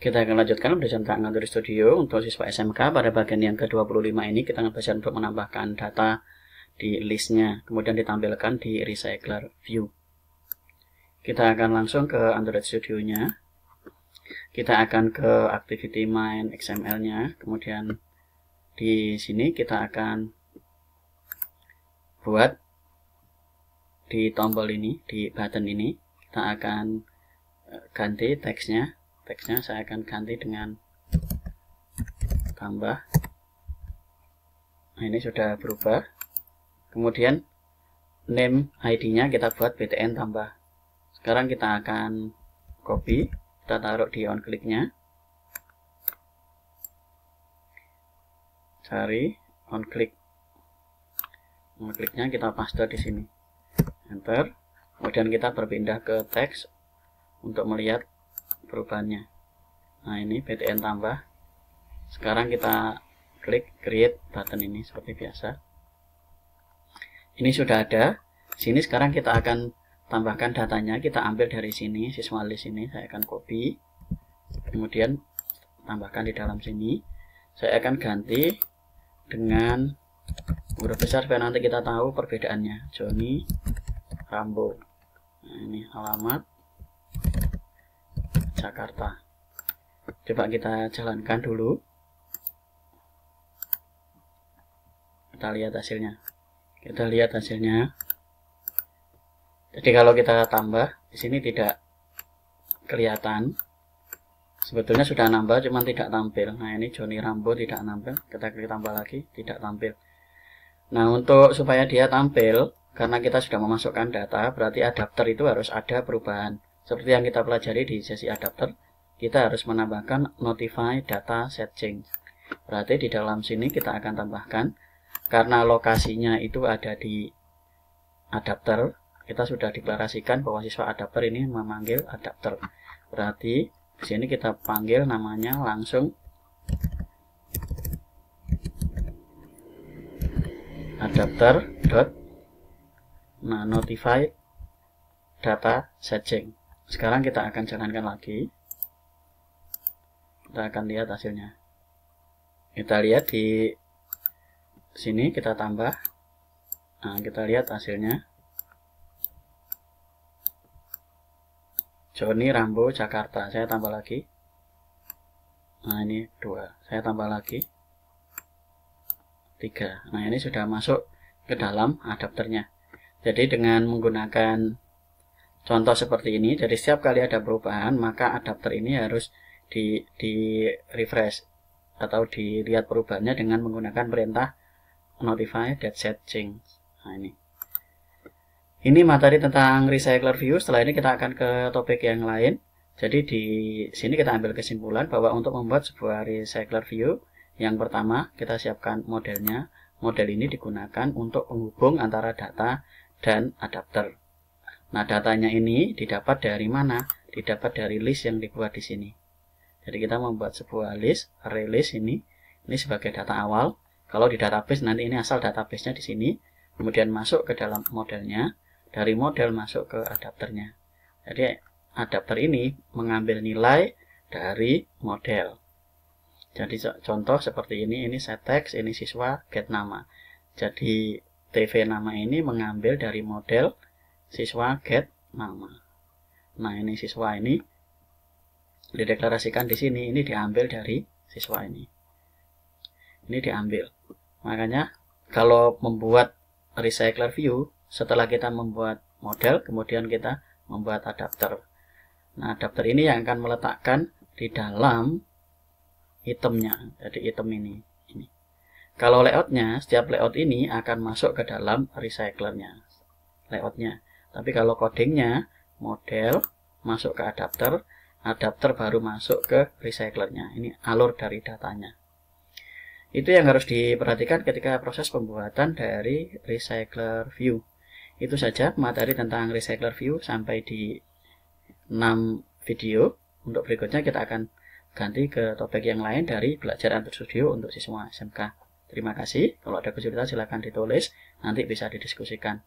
Kita akan lanjutkan belajar tentang ngatur studio untuk siswa SMK pada bagian yang ke-25 ini kita akan belajar untuk menambahkan data di listnya kemudian ditampilkan di recycler view. Kita akan langsung ke Android Studio-nya. Kita akan ke activity main XML-nya, kemudian di sini kita akan buat di tombol ini, di button ini, kita akan eh, ganti teksnya teksnya saya akan ganti dengan tambah nah ini sudah berubah kemudian name id-nya kita buat btn tambah sekarang kita akan copy kita taruh di on click-nya cari on click on click-nya kita paste di sini enter kemudian kita berpindah ke teks untuk melihat perubahannya nah ini PTN tambah sekarang kita klik create button ini seperti biasa ini sudah ada sini sekarang kita akan tambahkan datanya kita ambil dari sini siswa list ini saya akan copy kemudian tambahkan di dalam sini saya akan ganti dengan huruf besar supaya nanti kita tahu perbedaannya Joni Rambo nah, ini alamat Jakarta. Coba kita jalankan dulu. Kita lihat hasilnya. Kita lihat hasilnya. Jadi kalau kita tambah, di sini tidak kelihatan. Sebetulnya sudah nambah, cuman tidak tampil. Nah ini Joni Rambo tidak nampil. Kita klik tambah lagi, tidak tampil. Nah untuk supaya dia tampil, karena kita sudah memasukkan data, berarti adapter itu harus ada perubahan. Seperti yang kita pelajari di sesi adapter, kita harus menambahkan notify data set change. Berarti di dalam sini kita akan tambahkan karena lokasinya itu ada di adapter, kita sudah deklarasikan bahwa siswa adapter ini memanggil adapter. Berarti di sini kita panggil namanya langsung adapter dot nah notify data setting sekarang kita akan jalankan lagi. Kita akan lihat hasilnya. Kita lihat di sini kita tambah. Nah, kita lihat hasilnya. Joni Rambo Jakarta. Saya tambah lagi. Nah, ini dua. Saya tambah lagi. Tiga. Nah, ini sudah masuk ke dalam adapternya. Jadi dengan menggunakan Contoh seperti ini, jadi setiap kali ada perubahan, maka adapter ini harus di, di refresh atau dilihat perubahannya dengan menggunakan perintah notify that set change. Nah, ini. Ini materi tentang recycler view. Setelah ini kita akan ke topik yang lain. Jadi di sini kita ambil kesimpulan bahwa untuk membuat sebuah recycler view, yang pertama kita siapkan modelnya. Model ini digunakan untuk menghubung antara data dan adapter. Nah, datanya ini didapat dari mana? Didapat dari list yang dibuat di sini. Jadi kita membuat sebuah list, array list ini, ini sebagai data awal. Kalau di database nanti ini asal database-nya di sini, kemudian masuk ke dalam modelnya, dari model masuk ke adapternya. Jadi adapter ini mengambil nilai dari model. Jadi contoh seperti ini, ini set text, ini siswa get nama. Jadi TV nama ini mengambil dari model siswa get mama. Nah, ini siswa ini dideklarasikan di sini, ini diambil dari siswa ini. Ini diambil. Makanya kalau membuat recycler view, setelah kita membuat model, kemudian kita membuat adapter. Nah, adapter ini yang akan meletakkan di dalam itemnya, jadi item ini. ini. Kalau layoutnya, setiap layout ini akan masuk ke dalam recyclernya, layoutnya. Tapi kalau codingnya model masuk ke adapter, adapter baru masuk ke recyclernya. Ini alur dari datanya. Itu yang harus diperhatikan ketika proses pembuatan dari recycler view. Itu saja materi tentang recycler view sampai di 6 video. Untuk berikutnya kita akan ganti ke topik yang lain dari belajar antar studio untuk siswa SMK. Terima kasih. Kalau ada kesulitan silahkan ditulis, nanti bisa didiskusikan.